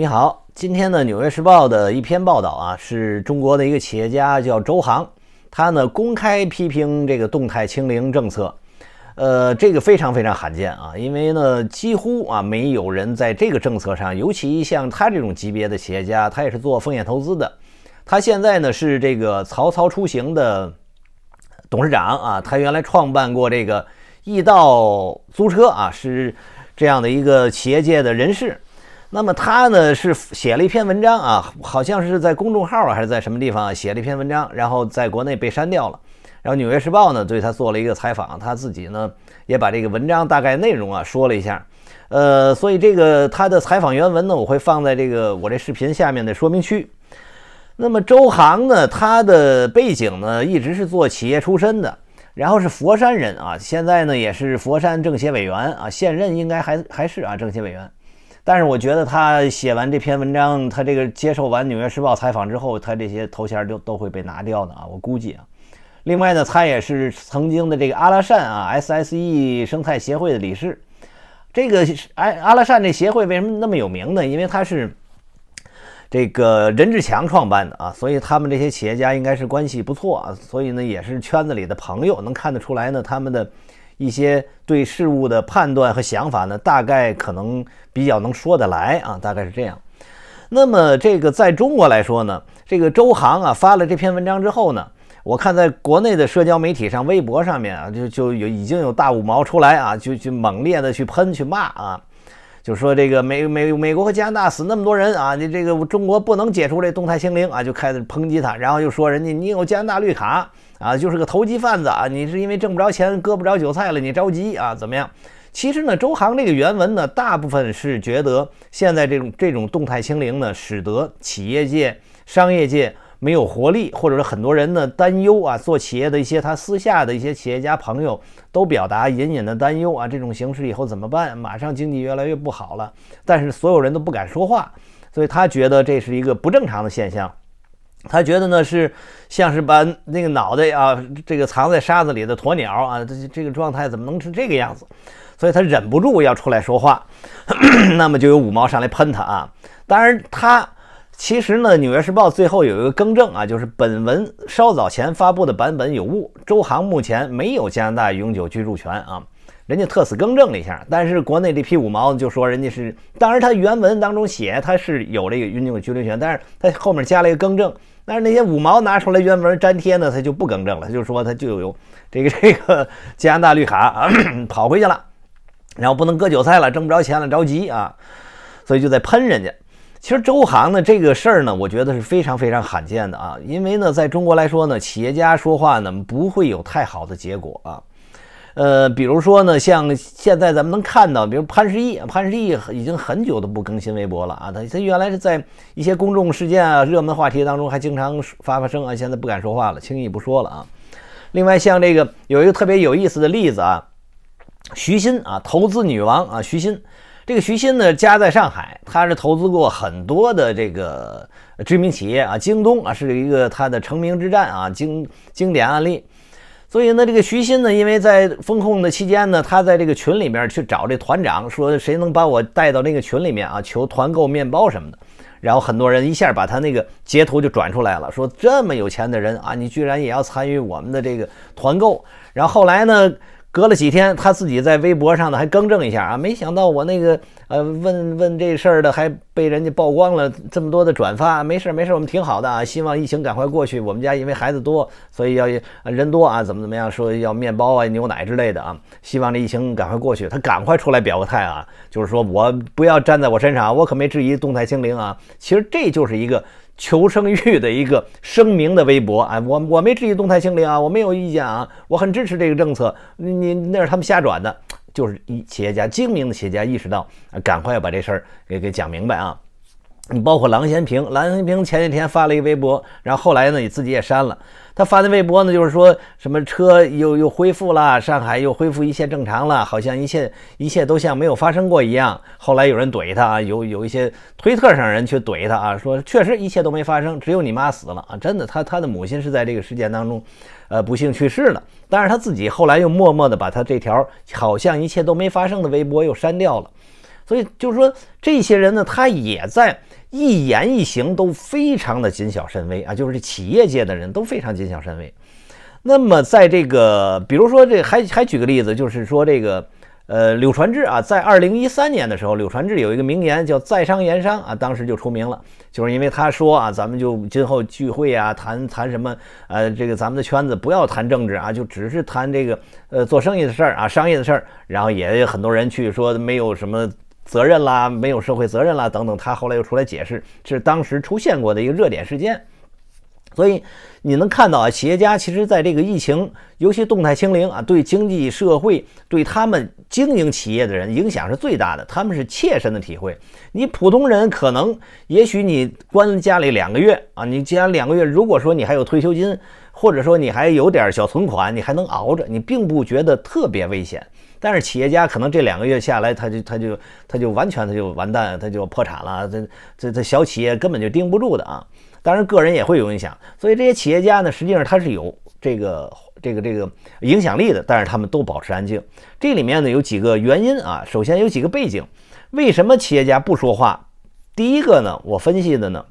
你好，今天呢，《纽约时报》的一篇报道啊，是中国的一个企业家叫周航，他呢公开批评这个动态清零政策，呃，这个非常非常罕见啊，因为呢几乎啊没有人在这个政策上，尤其像他这种级别的企业家，他也是做风险投资的，他现在呢是这个曹操出行的董事长啊，他原来创办过这个易到租车啊，是这样的一个企业界的人士。那么他呢是写了一篇文章啊，好像是在公众号啊还是在什么地方啊写了一篇文章，然后在国内被删掉了。然后《纽约时报》呢对他做了一个采访，他自己呢也把这个文章大概内容啊说了一下。呃，所以这个他的采访原文呢我会放在这个我这视频下面的说明区。那么周航呢他的背景呢一直是做企业出身的，然后是佛山人啊，现在呢也是佛山政协委员啊，现任应该还还是啊政协委员。但是我觉得他写完这篇文章，他这个接受完《纽约时报》采访之后，他这些头衔就都会被拿掉的啊，我估计啊。另外呢，他也是曾经的这个阿拉善啊 SSE 生态协会的理事。这个哎阿拉善这协会为什么那么有名呢？因为他是这个任志强创办的啊，所以他们这些企业家应该是关系不错啊，所以呢也是圈子里的朋友，能看得出来呢他们的。一些对事物的判断和想法呢，大概可能比较能说得来啊，大概是这样。那么这个在中国来说呢，这个周航啊发了这篇文章之后呢，我看在国内的社交媒体上，微博上面啊，就就有已经有大五毛出来啊，就去猛烈的去喷去骂啊。就说这个美美美国和加拿大死那么多人啊，你这个中国不能解除这动态清零啊，就开始抨击他，然后又说人家你有加拿大绿卡啊，就是个投机贩子啊，你是因为挣不着钱割不着韭菜了，你着急啊，怎么样？其实呢，周航这个原文呢，大部分是觉得现在这种这种动态清零呢，使得企业界、商业界。没有活力，或者说很多人呢担忧啊，做企业的一些他私下的一些企业家朋友都表达隐隐的担忧啊，这种形势以后怎么办？马上经济越来越不好了，但是所有人都不敢说话，所以他觉得这是一个不正常的现象，他觉得呢是像是把那个脑袋啊这个藏在沙子里的鸵鸟啊，这这个状态怎么能成这个样子？所以他忍不住要出来说话，那么就有五毛上来喷他啊，当然他。其实呢，《纽约时报》最后有一个更正啊，就是本文稍早前发布的版本有误，周航目前没有加拿大永久居住权啊，人家特此更正了一下。但是国内这批五毛就说人家是，当然他原文当中写他是有这个永久居留权，但是他后面加了一个更正。但是那些五毛拿出来原文粘贴呢，他就不更正了，他就说他就有这个 这个加拿大绿卡跑回去了，然后不能割韭菜了，挣不着钱了，着急啊，所以就在喷人家。其实周航呢这个事儿呢，我觉得是非常非常罕见的啊，因为呢，在中国来说呢，企业家说话呢不会有太好的结果啊。呃，比如说呢，像现在咱们能看到，比如潘石屹，潘石屹已经很久都不更新微博了啊。他他原来是在一些公众事件啊、热门话题当中还经常发发声啊，现在不敢说话了，轻易不说了啊。另外，像这个有一个特别有意思的例子啊，徐新啊，投资女王啊，徐新。这个徐新呢，家在上海，他是投资过很多的这个知名企业啊，京东啊是一个他的成名之战啊，经经典案例。所以呢，这个徐新呢，因为在风控的期间呢，他在这个群里面去找这团长，说谁能把我带到那个群里面啊，求团购面包什么的。然后很多人一下把他那个截图就转出来了，说这么有钱的人啊，你居然也要参与我们的这个团购。然后后来呢？隔了几天，他自己在微博上呢还更正一下啊，没想到我那个呃问问这事儿的还被人家曝光了这么多的转发，没事没事，我们挺好的啊，希望疫情赶快过去。我们家因为孩子多，所以要人多啊，怎么怎么样，说要面包啊、牛奶之类的啊，希望这疫情赶快过去。他赶快出来表个态啊，就是说我不要站在我身上，我可没质疑动态清零啊，其实这就是一个。求生欲的一个声明的微博啊，我我没质疑动态清零啊，我没有意见啊，我很支持这个政策。你那是他们瞎转的，就是一企业家精明的企业家意识到，赶快要把这事儿给给讲明白啊。你包括郎咸平，郎咸平前几天发了一个微博，然后后来呢，你自己也删了。他发的微博呢，就是说什么车又又恢复了，上海又恢复一切正常了，好像一切一切都像没有发生过一样。后来有人怼他啊，有有一些推特上人去怼他啊，说确实一切都没发生，只有你妈死了啊，真的，他他的母亲是在这个事件当中，呃，不幸去世了。但是他自己后来又默默地把他这条好像一切都没发生的微博又删掉了。所以就是说，这些人呢，他也在一言一行都非常的谨小慎微啊。就是企业界的人都非常谨小慎微。那么在这个，比如说这还还举个例子，就是说这个，呃，柳传志啊，在二零一三年的时候，柳传志有一个名言叫“在商言商”啊，当时就出名了，就是因为他说啊，咱们就今后聚会啊，谈谈什么呃，这个咱们的圈子不要谈政治啊，就只是谈这个呃做生意的事儿啊，商业的事儿。然后也有很多人去说没有什么。责任啦，没有社会责任啦，等等，他后来又出来解释，是当时出现过的一个热点事件。所以你能看到啊，企业家其实在这个疫情，尤其动态清零啊，对经济社会，对他们经营企业的人影响是最大的，他们是切身的体会。你普通人可能，也许你关家里两个月啊，你既然两个月，如果说你还有退休金，或者说你还有点小存款，你还能熬着，你并不觉得特别危险。但是企业家可能这两个月下来，他就他就他就完全他就完蛋，他就破产了。这这这小企业根本就盯不住的啊！当然个人也会有影响。所以这些企业家呢，实际上他是有这个这个这个影响力的，但是他们都保持安静。这里面呢有几个原因啊。首先有几个背景，为什么企业家不说话？第一个呢，我分析的呢。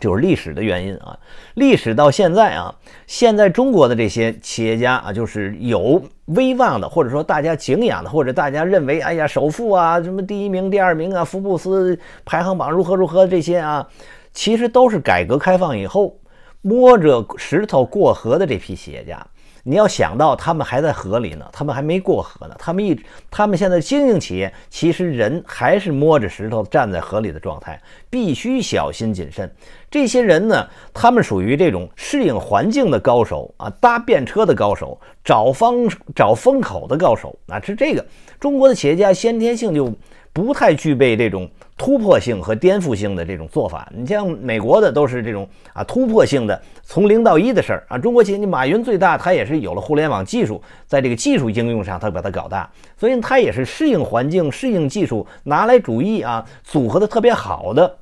就是历史的原因啊，历史到现在啊，现在中国的这些企业家啊，就是有威望的，或者说大家敬仰的，或者大家认为，哎呀首富啊，什么第一名、第二名啊，福布斯排行榜如何如何这些啊，其实都是改革开放以后摸着石头过河的这批企业家。你要想到他们还在河里呢，他们还没过河呢。他们一，他们现在经营企业，其实人还是摸着石头站在河里的状态，必须小心谨慎。这些人呢，他们属于这种适应环境的高手啊，搭便车的高手，找方找风口的高手啊。是这个中国的企业家先天性就不太具备这种。突破性和颠覆性的这种做法，你像美国的都是这种啊，突破性的从零到一的事儿啊。中国企业，马云最大，他也是有了互联网技术，在这个技术应用上，他把它搞大，所以他也是适应环境、适应技术，拿来主义啊，组合的特别好的。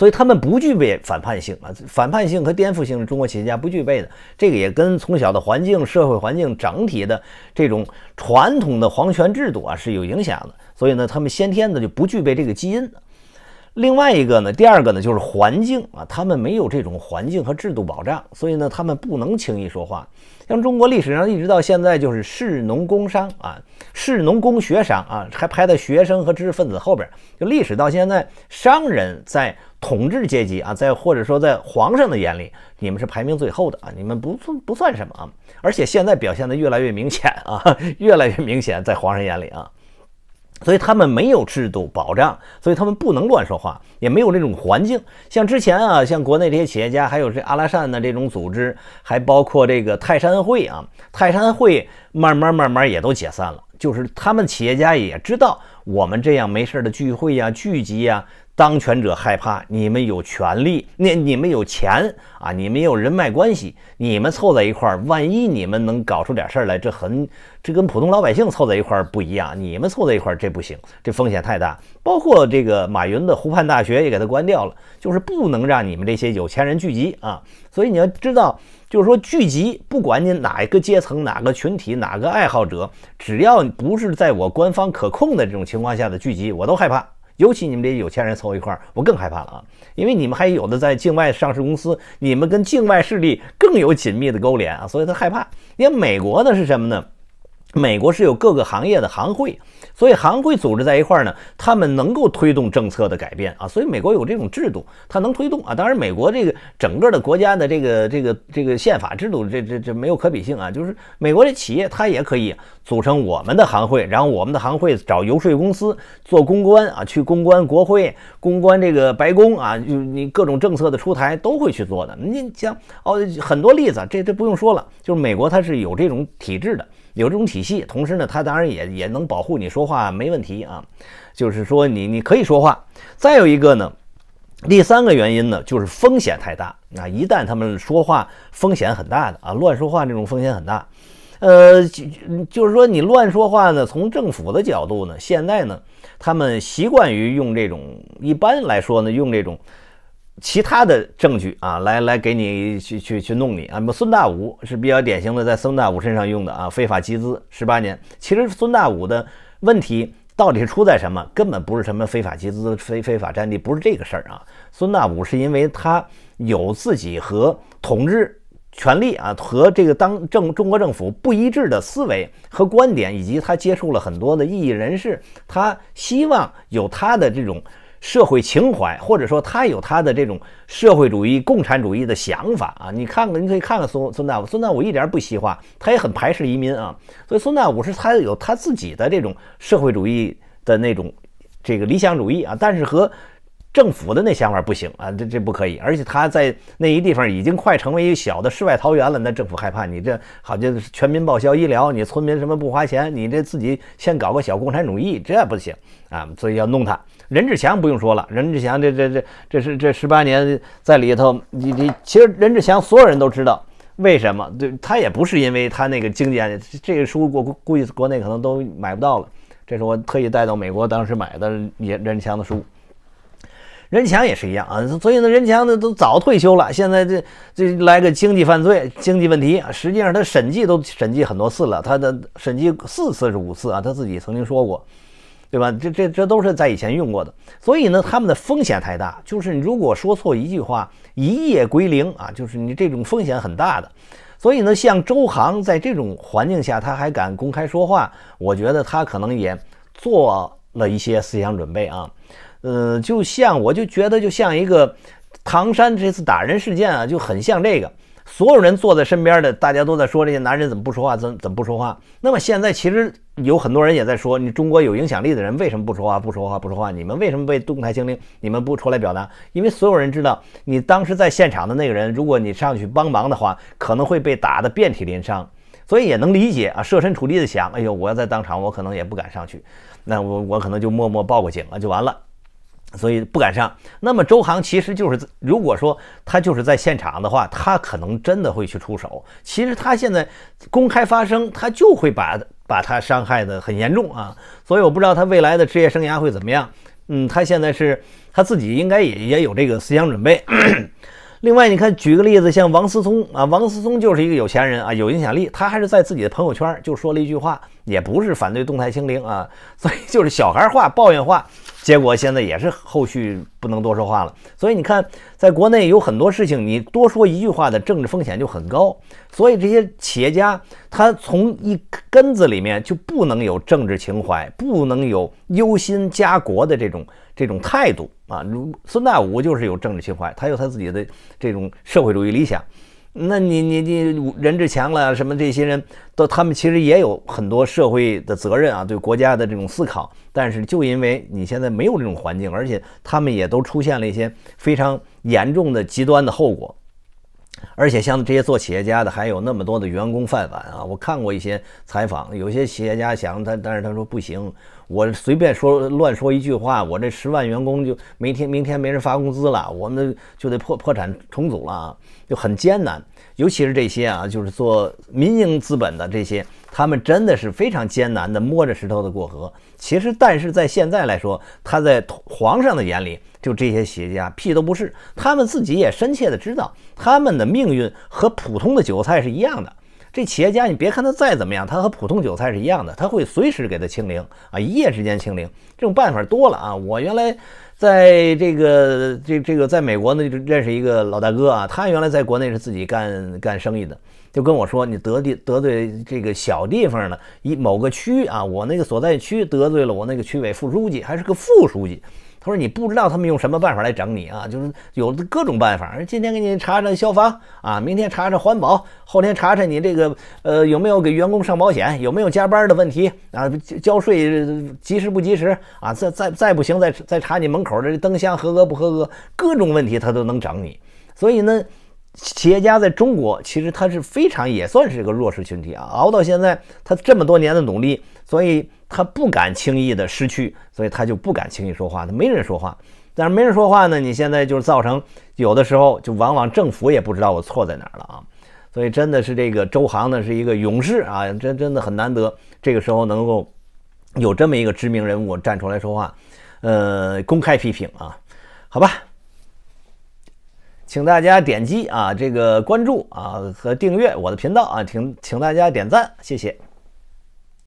所以他们不具备反叛性啊，反叛性和颠覆性中国企业家不具备的，这个也跟从小的环境、社会环境整体的这种传统的皇权制度啊是有影响的。所以呢，他们先天的就不具备这个基因。另外一个呢，第二个呢就是环境啊，他们没有这种环境和制度保障，所以呢，他们不能轻易说话。像中国历史上一直到现在，就是士农工商啊，士农工学商啊，还排在学生和知识分子后边。就历史到现在，商人在统治阶级啊，在或者说在皇上的眼里，你们是排名最后的啊，你们不算不算什么。啊。而且现在表现的越来越明显啊，越来越明显在皇上眼里啊。所以他们没有制度保障，所以他们不能乱说话，也没有这种环境。像之前啊，像国内这些企业家，还有这阿拉善的这种组织，还包括这个泰山会啊，泰山会慢慢慢慢也都解散了。就是他们企业家也知道，我们这样没事儿的聚会呀、聚集呀。当权者害怕你们有权利，那你们有钱啊，你们有人脉关系，你们凑在一块儿，万一你们能搞出点事儿来，这很，这跟普通老百姓凑在一块儿不一样。你们凑在一块儿这不行，这风险太大。包括这个马云的湖畔大学也给他关掉了，就是不能让你们这些有钱人聚集啊。所以你要知道，就是说聚集，不管你哪一个阶层、哪个群体、哪个爱好者，只要不是在我官方可控的这种情况下的聚集，我都害怕。尤其你们这些有钱人凑一块儿，我更害怕了啊！因为你们还有的在境外上市公司，你们跟境外势力更有紧密的勾连啊，所以他害怕。因为美国呢是什么呢？美国是有各个行业的行会，所以行会组织在一块儿呢，他们能够推动政策的改变啊。所以美国有这种制度，它能推动啊。当然，美国这个整个的国家的这个这个这个宪法制度，这这这没有可比性啊。就是美国的企业，它也可以组成我们的行会，然后我们的行会找游说公司做公关啊，去公关国会、公关这个白宫啊，就你各种政策的出台都会去做的。你像哦，很多例子，这这不用说了，就是美国它是有这种体制的。有这种体系，同时呢，它当然也也能保护你说话没问题啊，就是说你你可以说话。再有一个呢，第三个原因呢，就是风险太大啊，一旦他们说话风险很大的啊，乱说话这种风险很大，呃，就是说你乱说话呢，从政府的角度呢，现在呢，他们习惯于用这种，一般来说呢，用这种。其他的证据啊，来来给你去去去弄你啊！那么孙大武是比较典型的，在孙大武身上用的啊，非法集资十八年。其实孙大武的问题到底出在什么？根本不是什么非法集资、非非法占地，不是这个事儿啊！孙大武是因为他有自己和统治权力啊，和这个当政中国政府不一致的思维和观点，以及他接触了很多的异义人士，他希望有他的这种。社会情怀，或者说他有他的这种社会主义、共产主义的想法啊！你看看，你可以看看孙孙大夫，孙大夫一点不西化，他也很排斥移民啊。所以孙大夫是他有他自己的这种社会主义的那种这个理想主义啊，但是和。政府的那想法不行啊，这这不可以，而且他在那一地方已经快成为一个小的世外桃源了。那政府害怕你这，好像全民报销医疗，你村民什么不花钱，你这自己先搞个小共产主义，这不行啊，所以要弄他。任志强不用说了，任志强这这这这是这十八年在里头，你你其实任志强所有人都知道为什么，对他也不是因为他那个经典，这个书我估计国内可能都买不到了，这是我特意带到美国当时买的任任志强的书。任强也是一样啊，所以呢，任强呢都早退休了，现在这这来个经济犯罪、经济问题，实际上他审计都审计很多次了，他的审计四次是五次啊，他自己曾经说过，对吧？这这这都是在以前用过的，所以呢，他们的风险太大，就是如果说错一句话，一夜归零啊，就是你这种风险很大的，所以呢，像周航在这种环境下他还敢公开说话，我觉得他可能也做了一些思想准备啊。呃，就像我就觉得，就像一个唐山这次打人事件啊，就很像这个。所有人坐在身边的，大家都在说这些男人怎么不说话，怎怎么不说话？那么现在其实有很多人也在说，你中国有影响力的人为什么不说话？不说话，不说话？你们为什么被动态清零？你们不出来表达？因为所有人知道，你当时在现场的那个人，如果你上去帮忙的话，可能会被打得遍体鳞伤。所以也能理解啊，设身处地的想，哎呦，我要在当场，我可能也不敢上去，那我我可能就默默报个警了，就完了。所以不敢上。那么周航其实就是如果说他就是在现场的话，他可能真的会去出手。其实他现在公开发声，他就会把把他伤害的很严重啊。所以我不知道他未来的职业生涯会怎么样。嗯，他现在是他自己应该也也有这个思想准备。另外，你看，举个例子，像王思聪啊，王思聪就是一个有钱人啊，有影响力，他还是在自己的朋友圈就说了一句话，也不是反对动态清零啊，所以就是小孩话抱怨话。结果现在也是后续不能多说话了，所以你看，在国内有很多事情，你多说一句话的政治风险就很高。所以这些企业家他从一根子里面就不能有政治情怀，不能有忧心家国的这种这种态度啊。如孙大武就是有政治情怀，他有他自己的这种社会主义理想。那你你你任志强了什么这些人都他们其实也有很多社会的责任啊，对国家的这种思考，但是就因为你现在没有这种环境，而且他们也都出现了一些非常严重的极端的后果。而且像这些做企业家的，还有那么多的员工饭碗啊！我看过一些采访，有些企业家想，他，但是他说不行，我随便说乱说一句话，我这十万员工就明天明天没人发工资了，我们就得破破产重组了，啊，就很艰难。尤其是这些啊，就是做民营资本的这些，他们真的是非常艰难的摸着石头的过河。其实，但是在现在来说，他在皇上的眼里。就这些企业家屁都不是，他们自己也深切的知道，他们的命运和普通的韭菜是一样的。这企业家你别看他再怎么样，他和普通韭菜是一样的，他会随时给他清零啊，一夜之间清零。这种办法多了啊。我原来在这个这这个在美国呢认识一个老大哥啊，他原来在国内是自己干干生意的，就跟我说你得地得罪这个小地方的一某个区啊，我那个所在区得罪了我那个区委副书记，还是个副书记。他说：“你不知道他们用什么办法来整你啊？就是有各种办法，今天给你查查消防啊，明天查查环保，后天查查你这个呃有没有给员工上保险，有没有加班的问题啊？交税及时不及时啊？再再再不行，再再查你门口的灯箱合格不合格？各种问题他都能整你。所以呢，企业家在中国其实他是非常也算是一个弱势群体啊，熬到现在他这么多年的努力。”所以他不敢轻易的失去，所以他就不敢轻易说话，他没人说话。但是没人说话呢，你现在就是造成有的时候就往往政府也不知道我错在哪儿了啊。所以真的是这个周航呢是一个勇士啊，真真的很难得，这个时候能够有这么一个知名人物站出来说话，呃，公开批评啊，好吧，请大家点击啊这个关注啊和订阅我的频道啊，请请大家点赞，谢谢。